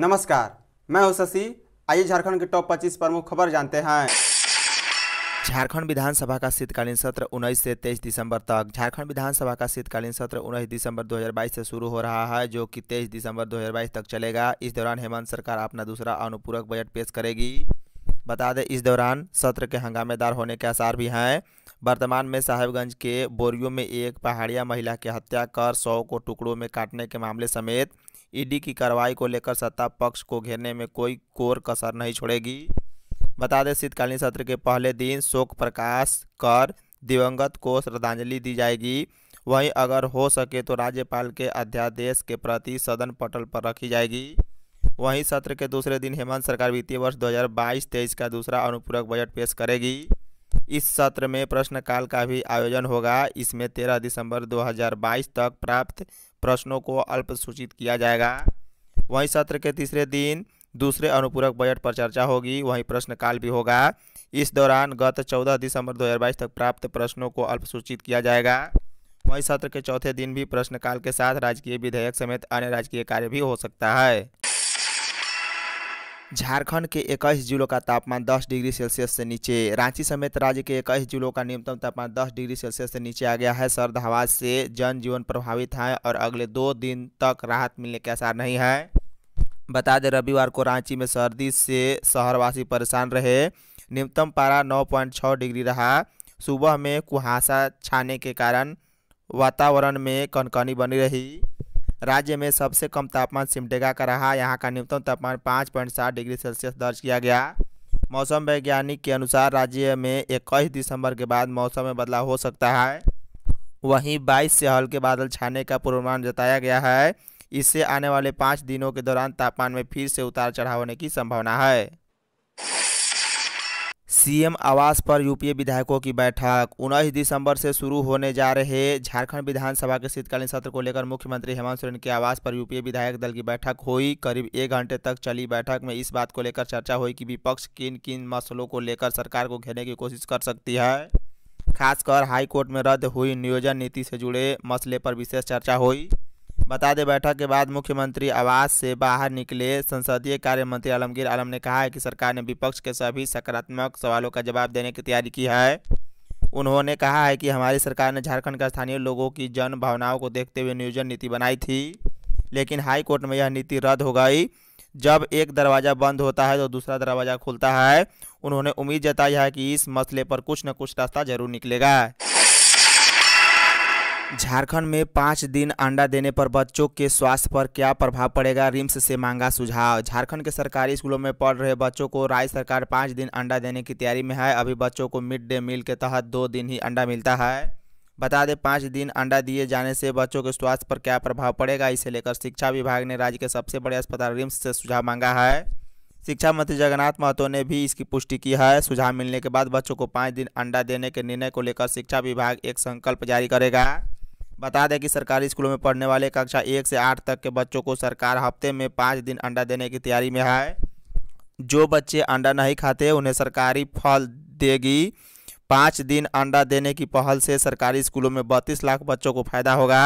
नमस्कार मैं हूं शशि आइए झारखंड के टॉप 25 प्रमुख खबर जानते हैं झारखंड विधानसभा का शीतकालीन सत्र 19 से 23 दिसंबर तक झारखंड विधानसभा का शीतकालीन सत्र 19 दिसंबर 2022 से शुरू हो रहा है जो कि 23 दिसंबर 2022 तक चलेगा इस दौरान हेमंत सरकार अपना दूसरा अनुपूरक बजट पेश करेगी बता दें इस दौरान सत्र के हंगामेदार होने के आसार भी हैं वर्तमान में साहेबगंज के बोरियो में एक पहाड़िया महिला की हत्या कर सौ को टुकड़ों में काटने के मामले समेत ईडी की कार्रवाई को लेकर सत्ता पक्ष को घेरने में कोई कोर कसर नहीं छोड़ेगी बता दें शीतकालीन सत्र के पहले दिन शोक प्रकाश कर दिवंगत को श्रद्धांजलि दी जाएगी वहीं अगर हो सके तो राज्यपाल के अध्यादेश के प्रति सदन पटल पर रखी जाएगी वहीं सत्र के दूसरे दिन हेमंत सरकार वित्तीय वर्ष 2022-23 का दूसरा अनुपूरक बजट पेश करेगी इस सत्र में प्रश्नकाल का भी आयोजन होगा इसमें 13 दिसंबर 2022 तक प्राप्त प्रश्नों को अल्प सूचित किया जाएगा वहीं सत्र के तीसरे दिन दूसरे अनुपूरक बजट पर चर्चा होगी वहीं प्रश्नकाल भी होगा इस दौरान गत 14 दिसंबर 2022 तक प्राप्त प्रश्नों को अल्पसूचित किया जाएगा वहीं सत्र के चौथे दिन भी प्रश्नकाल के साथ राजकीय विधेयक समेत अन्य राजकीय कार्य भी हो सकता है झारखंड के 21 जिलों का तापमान 10 डिग्री सेल्सियस से नीचे रांची समेत राज्य के 21 जिलों का न्यूनतम तापमान 10 डिग्री सेल्सियस से नीचे आ गया है सर्द हवा से जनजीवन प्रभावित है और अगले दो दिन तक राहत मिलने के आसार नहीं है बता दें रविवार को रांची में सर्दी से शहरवासी परेशान रहे न्यूनतम पारा छः डिग्री रहा सुबह में कुहासा छाने के कारण वातावरण में कनकनी बनी रही राज्य में सबसे कम तापमान सिमडेगा का रहा यहाँ का न्यूनतम तापमान पाँच पॉइंट सात डिग्री सेल्सियस दर्ज किया गया मौसम वैज्ञानिक के अनुसार राज्य में इक्कीस दिसंबर के बाद मौसम में बदलाव हो सकता है वहीं बाईस से हल्के बादल छाने का पूर्वानुमान जताया गया है इससे आने वाले पाँच दिनों के दौरान तापमान में फिर से उतार चढ़ाव होने की संभावना है सीएम आवास पर यूपीए विधायकों की बैठक उन्नीस दिसंबर से शुरू होने जा रहे झारखंड विधानसभा के शीतकालीन सत्र को लेकर मुख्यमंत्री हेमंत सोरेन के आवास पर यूपीए विधायक दल की बैठक हुई करीब एक घंटे तक चली बैठक में इस बात को लेकर चर्चा हुई कि विपक्ष किन किन मसलों को लेकर सरकार को घेरने की कोशिश कर सकती है खासकर हाईकोर्ट में रद्द हुई नियोजन नीति से जुड़े मसले पर विशेष चर्चा हुई बता दें बैठक के बाद मुख्यमंत्री आवास से बाहर निकले संसदीय कार्य मंत्री आलमगीर आलम ने कहा है कि सरकार ने विपक्ष के सभी सकारात्मक सवालों का जवाब देने की तैयारी की है उन्होंने कहा है कि हमारी सरकार ने झारखंड के स्थानीय लोगों की जन भावनाओं को देखते हुए नियोजन नीति बनाई थी लेकिन हाई कोर्ट में यह नीति रद्द हो गई जब एक दरवाज़ा बंद होता है तो दूसरा दरवाज़ा खुलता है उन्होंने उम्मीद जताई है कि इस मसले पर कुछ न कुछ रास्ता जरूर निकलेगा झारखंड में पाँच दिन अंडा देने पर बच्चों के स्वास्थ्य पर क्या प्रभाव पड़ेगा रिम्स से मांगा सुझाव झारखंड के सरकारी स्कूलों में पढ़ रहे बच्चों को राज्य सरकार पाँच दिन अंडा देने की तैयारी में है अभी बच्चों को मिड डे मील के तहत दो दिन ही अंडा मिलता है बता दें पाँच दिन अंडा दिए जाने से बच्चों के स्वास्थ्य पर क्या प्रभाव पड़ेगा इसे लेकर शिक्षा विभाग ने राज्य के सबसे बड़े अस्पताल रिम्स से सुझाव मांगा है शिक्षा मंत्री जगन्नाथ महतो ने भी इसकी पुष्टि की है सुझाव मिलने के बाद बच्चों को पाँच दिन अंडा देने के निर्णय को लेकर शिक्षा विभाग एक संकल्प जारी करेगा बता दें कि सरकारी स्कूलों में पढ़ने वाले कक्षा एक से आठ तक के बच्चों को सरकार हफ्ते में पाँच दिन अंडा देने की तैयारी में है जो बच्चे अंडा नहीं खाते उन्हें सरकारी फल देगी पाँच दिन अंडा देने की पहल से सरकारी स्कूलों में बत्तीस लाख बच्चों को फायदा होगा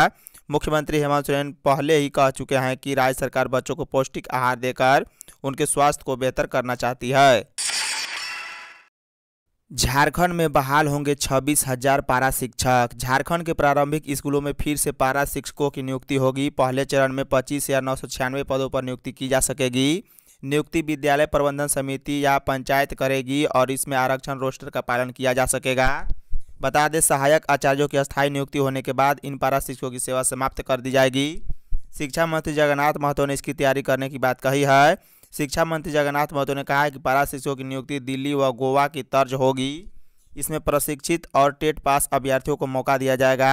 मुख्यमंत्री हेमंत सोरेन पहले ही कह चुके हैं कि राज्य सरकार बच्चों को पौष्टिक आहार देकर उनके स्वास्थ्य को बेहतर करना चाहती है झारखंड में बहाल होंगे छब्बीस हजार पारा शिक्षक झारखंड के प्रारंभिक स्कूलों में फिर से पारा शिक्षकों की नियुक्ति होगी पहले चरण में पच्चीस या नौ पदों पर नियुक्ति की जा सकेगी नियुक्ति विद्यालय प्रबंधन समिति या पंचायत करेगी और इसमें आरक्षण रोस्टर का पालन किया जा सकेगा बता दें सहायक आचार्यों की स्थायी नियुक्ति होने के बाद इन पारा शिक्षकों की सेवा समाप्त कर दी जाएगी शिक्षा मंत्री जगन्नाथ महतो ने इसकी तैयारी करने की बात कही है शिक्षा मंत्री जगन्नाथ महतो ने कहा है कि पारा शिक्षकों की नियुक्ति दिल्ली व गोवा की तर्ज होगी इसमें प्रशिक्षित और टेट पास अभ्यर्थियों को मौका दिया जाएगा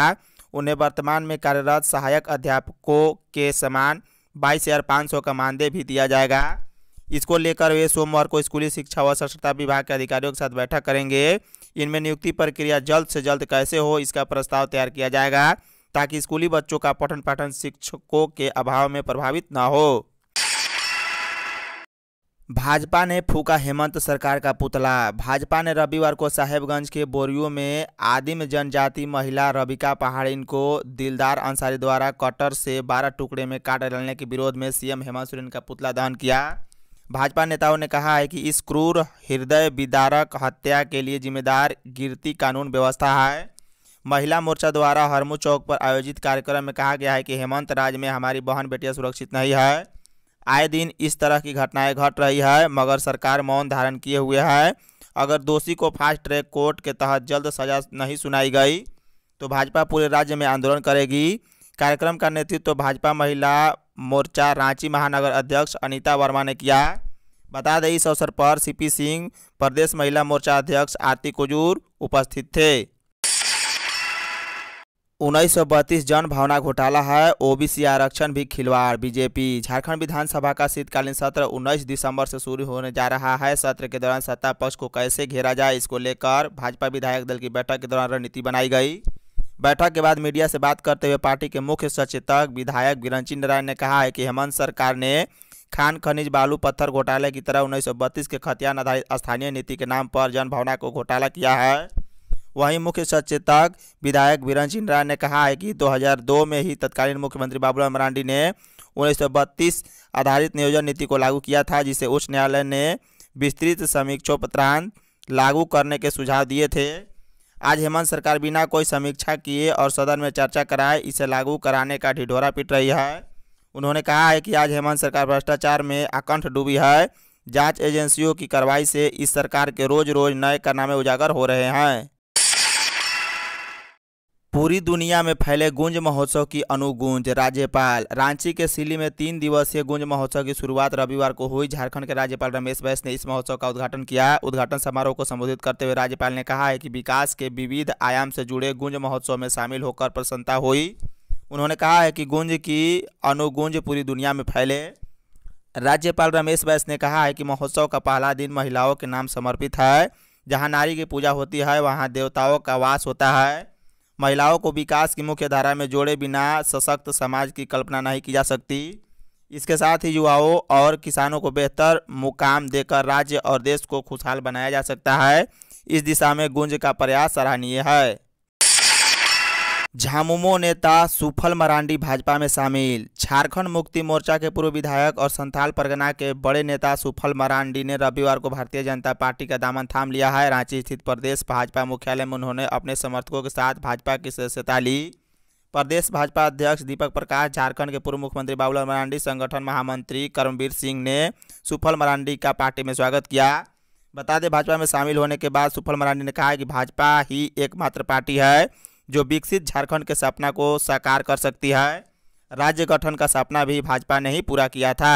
उन्हें वर्तमान में कार्यरत सहायक अध्यापकों के समान बाईस हज़ार पाँच सौ का मानदेय भी दिया जाएगा इसको लेकर वे सोमवार को स्कूली शिक्षा व साक्षरता विभाग के अधिकारियों के साथ बैठक करेंगे इनमें नियुक्ति प्रक्रिया जल्द से जल्द कैसे हो इसका प्रस्ताव तैयार किया जाएगा ताकि स्कूली बच्चों का पठन पाठन शिक्षकों के अभाव में प्रभावित न हो भाजपा ने फूका हेमंत सरकार का पुतला भाजपा ने रविवार को साहेबगंज के बोरियो में आदिम जनजाति महिला रबिका पहाड़िन को दिलदार अंसारी द्वारा कटर से 12 टुकड़े में काट डालने के विरोध में सीएम हेमंत सोरेन का पुतला दहन किया भाजपा नेताओं ने कहा है कि इस क्रूर हृदय विदारक हत्या के लिए जिम्मेदार गिरती कानून व्यवस्था है महिला मोर्चा द्वारा हरमू चौक पर आयोजित कार्यक्रम में कहा गया है कि हेमंत राज्य में हमारी बहन बेटियाँ सुरक्षित नहीं है आए दिन इस तरह की घटनाएं घट रही है मगर सरकार मौन धारण किए हुए है अगर दोषी को फास्ट ट्रैक कोर्ट के तहत जल्द सजा नहीं सुनाई गई तो भाजपा पूरे राज्य में आंदोलन करेगी कार्यक्रम का नेतृत्व तो भाजपा महिला मोर्चा रांची महानगर अध्यक्ष अनीता वर्मा ने किया बता दें इस अवसर पर सीपी सिंह प्रदेश महिला मोर्चा अध्यक्ष आरती कुजूर उपस्थित थे उन्नीस सौ बत्तीस जन भावना घोटाला है ओबीसी आरक्षण भी खिलवाड़ बीजेपी झारखंड विधानसभा का शीतकालीन सत्र 19 दिसंबर से शुरू होने जा रहा है सत्र के दौरान सत्ता पक्ष को कैसे घेरा जाए इसको लेकर भाजपा विधायक दल की बैठक के दौरान रणनीति बनाई गई बैठक के बाद मीडिया से बात करते हुए पार्टी के मुख्य सचेतक विधायक बिरंची नारायण ने कहा है कि हेमंत सरकार ने खान खनिज बालू पत्थर घोटाले की तरह उन्नीस के खतियान आधारित स्थानीय नीति के नाम पर जनभावना को घोटाला किया है वहीं मुख्य सचेतक विधायक बीरन सिन्हा ने कहा है कि 2002 में ही तत्कालीन मुख्यमंत्री बाबूलाल मरांडी ने उन्नीस आधारित नियोजन नीति को लागू किया था जिसे उच्च न्यायालय ने विस्तृत समीक्षोपत्रांत लागू करने के सुझाव दिए थे आज हेमंत सरकार बिना कोई समीक्षा किए और सदन में चर्चा कराए इसे लागू कराने का ढिढोरा पिट रही है उन्होंने कहा है कि आज हेमंत सरकार भ्रष्टाचार में आकंठ डूबी है जांच एजेंसियों की कार्रवाई से इस सरकार के रोज रोज नए कारनामे उजागर हो रहे हैं पूरी दुनिया में फैले गुंज महोत्सव की अनुगुंज राज्यपाल रांची के सिली में तीन दिवसीय गुंज महोत्सव की शुरुआत रविवार को हुई झारखंड के राज्यपाल रमेश बैस ने इस महोत्सव का उद्घाटन किया उद्घाटन समारोह को संबोधित करते हुए राज्यपाल ने कहा है कि विकास के विविध आयाम से जुड़े गुंज महोत्सव में शामिल होकर प्रसन्नता हुई उन्होंने कहा है कि गुंज की अनुगुंज पूरी दुनिया में फैले राज्यपाल रमेश बैस ने कहा है कि महोत्सव का पहला दिन महिलाओं के नाम समर्पित है जहाँ नारी की पूजा होती है वहाँ देवताओं का वास होता है महिलाओं को विकास की मुख्य धारा में जोड़े बिना सशक्त समाज की कल्पना नहीं की जा सकती इसके साथ ही युवाओं और किसानों को बेहतर मुकाम देकर राज्य और देश को खुशहाल बनाया जा सकता है इस दिशा में गुंज का प्रयास सराहनीय है झामुमो नेता सुफल मरांडी भाजपा में शामिल झारखंड मुक्ति मोर्चा के पूर्व विधायक और संथाल परगना के बड़े नेता सुफल मरांडी ने रविवार को भारतीय जनता पार्टी का दामन थाम लिया है रांची स्थित प्रदेश भाजपा मुख्यालय में उन्होंने अपने समर्थकों के साथ भाजपा की सदस्यता ली प्रदेश भाजपा अध्यक्ष दीपक प्रकाश झारखंड के पूर्व मुख्यमंत्री बाबूलाल मरांडी संगठन महामंत्री कर्मवीर सिंह ने सुफल मरांडी का पार्टी में स्वागत किया बता दें भाजपा में शामिल होने के बाद सुफल मरांडी ने कहा कि भाजपा ही एकमात्र पार्टी है जो विकसित झारखंड के सपना को साकार कर सकती है राज्य गठन का सपना भी भाजपा ने ही पूरा किया था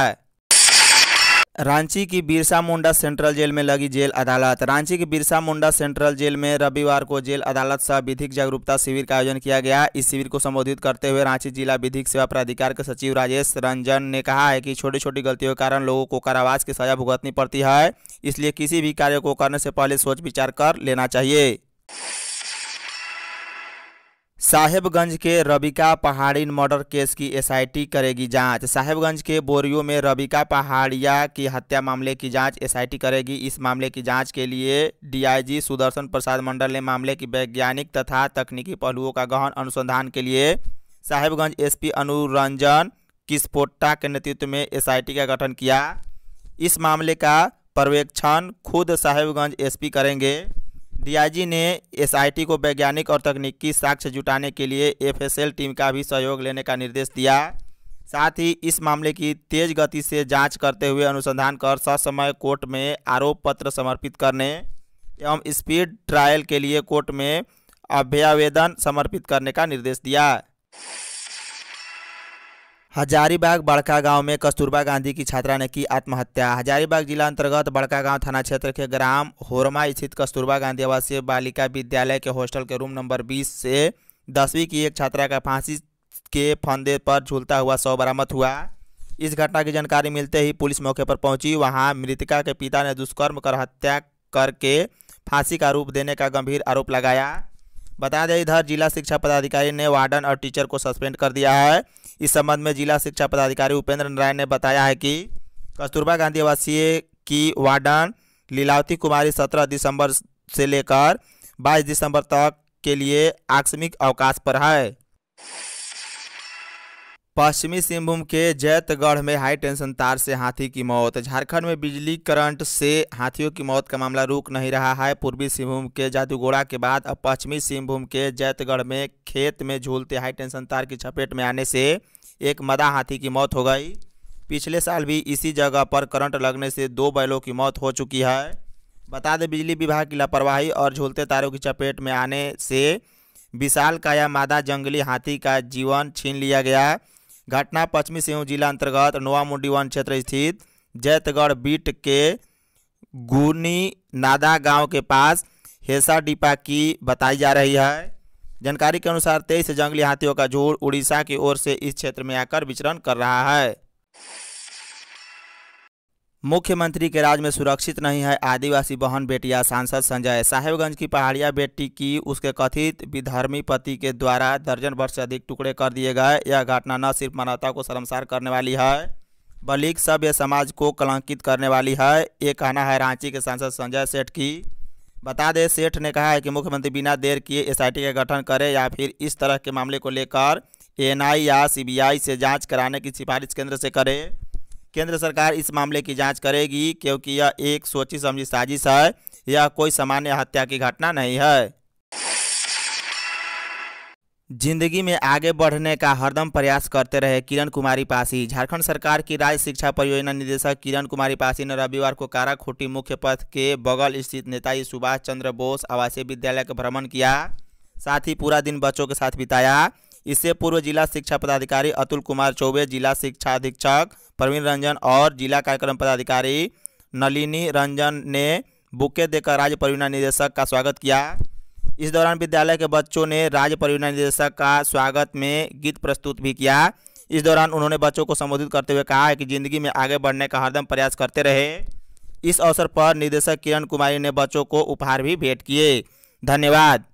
रांची की बिरसा मुंडा सेंट्रल जेल में लगी जेल अदालत रांची की बिरसा मुंडा सेंट्रल जेल में रविवार को जेल अदालत सह विधिक जागरूकता शिविर का आयोजन किया गया इस शिविर को संबोधित करते हुए रांची जिला विधिक सेवा प्राधिकार के सचिव राजेश रंजन ने कहा है कि छोटी छोटी गलतियों के कारण लोगों को कारावास की सजा भुगतनी पड़ती है इसलिए किसी भी कार्य को करने से पहले सोच विचार कर लेना चाहिए साहेबगंज के रबिका पहाड़ी मर्डर केस की एसआईटी करेगी जांच साहेबगंज के बोरियो में रबिका पहाड़िया की हत्या मामले की जांच एसआईटी करेगी इस मामले की जांच के लिए डीआईजी सुदर्शन प्रसाद मंडल ने मामले की वैज्ञानिक तथा तकनीकी पहलुओं का गहन अनुसंधान के लिए साहेबगंज एसपी अनुरंजन किस्पोट्टा के नेतृत्व में एस का गठन किया इस मामले का पर्यवेक्षण खुद साहेबगंज एस करेंगे डीआईजी ने एसआईटी को वैज्ञानिक और तकनीकी साक्ष्य जुटाने के लिए एफएसएल टीम का भी सहयोग लेने का निर्देश दिया साथ ही इस मामले की तेज गति से जांच करते हुए अनुसंधान कर ससमय कोर्ट में आरोप पत्र समर्पित करने एवं स्पीड ट्रायल के लिए कोर्ट में अभ्यावेदन समर्पित करने का निर्देश दिया हजारीबाग बड़का गांव में कस्तूरबा गांधी की छात्रा ने की आत्महत्या हजारीबाग जिला अंतर्गत बड़का गांव थाना क्षेत्र के ग्राम होरमा स्थित कस्तूरबा गांधी आवासीय बालिका विद्यालय के हॉस्टल के रूम नंबर 20 से दसवीं की एक छात्रा का फांसी के फंदे पर झूलता हुआ शव बरामद हुआ इस घटना की जानकारी मिलते ही पुलिस मौके पर पहुंची वहाँ मृतिका के पिता ने दुष्कर्म कर हत्या करके फांसी का रूप देने का गंभीर आरोप लगाया बता दें इधर जिला शिक्षा पदाधिकारी ने वार्डन और टीचर को सस्पेंड कर दिया है इस संबंध में जिला शिक्षा पदाधिकारी उपेंद्र नारायण ने बताया है कि कस्तूरबा गांधी आवासीय की वार्डन लीलावती कुमारी सत्रह दिसंबर से लेकर बाईस दिसंबर तक के लिए आकस्मिक अवकाश पर है पश्चिमी सिंहभूम के जैतगढ़ में हाई टेंशन तार से हाथी की मौत झारखंड में बिजली करंट से हाथियों की मौत का मामला रुक नहीं रहा है पूर्वी सिंहभूम के जादूगोड़ा के बाद अब पश्चिमी सिंहभूम के जैतगढ़ में खेत में झूलते हाई टेंशन तार की चपेट में आने से एक मदा हाथी की मौत हो गई पिछले साल भी इसी जगह पर करंट लगने से दो बैलों की मौत हो चुकी है बता दें बिजली विभाग की लापरवाही और झूलते तारों की चपेट में आने से विशाल का या मादा जंगली हाथी का जीवन छीन लिया गया घटना पश्चिमी सिंहभूम जिला अंतर्गत नोआ मुंडी वन क्षेत्र स्थित जैतगढ़ बीट के गुनी नादा गांव के पास हेसा डिपा की बताई जा रही है जानकारी के अनुसार तेईस जंगली हाथियों का झूठ उड़ीसा की ओर से इस क्षेत्र में आकर विचरण कर रहा है मुख्यमंत्री के राज में सुरक्षित नहीं है आदिवासी बहन बेटिया सांसद संजय साहेबगंज की पहाड़िया बेटी की उसके कथित विधर्मी पति के द्वारा दर्जन वर्ष से अधिक टुकड़े कर दिए गए यह घटना न सिर्फ मानवता को शर्मसार करने वाली है बल्कि सभ्य समाज को कलंकित करने वाली है ये कहना है रांची के सांसद संजय सेठ की बता दें सेठ ने कहा है कि मुख्यमंत्री बिना देर किए टी का गठन करे या फिर इस तरह के मामले को लेकर आई या आई से जाँच कराने की सिफारिश केंद्र से करें केंद्र सरकार इस मामले की जांच करेगी क्योंकि यह एक सोची समझी साजिश है यह कोई सामान्य हत्या की घटना नहीं है जिंदगी में आगे बढ़ने का हरदम प्रयास करते रहे किरण कुमारी पासी झारखंड सरकार की राज्य शिक्षा परियोजना निदेशक किरण कुमारी पासी ने रविवार को काराखोटी मुख्य पथ के बगल स्थित नेताजी सुभाष चंद्र बोस आवासीय विद्यालय का भ्रमण किया साथ ही पूरा दिन बच्चों के साथ बिताया इससे पूर्व जिला शिक्षा पदाधिकारी अतुल कुमार चौबे जिला शिक्षा अधीक्षक प्रवीण रंजन और जिला कार्यक्रम पदाधिकारी नलिनी रंजन ने बुके देकर राज्य परियोजना निदेशक का स्वागत किया इस दौरान विद्यालय के बच्चों ने राज्य परियोजना निदेशक का स्वागत में गीत प्रस्तुत भी किया इस दौरान उन्होंने बच्चों को संबोधित करते हुए कहा कि जिंदगी में आगे बढ़ने का हरदम प्रयास करते रहे इस अवसर पर निदेशक किरण कुमारी ने बच्चों को उपहार भी भेंट किए धन्यवाद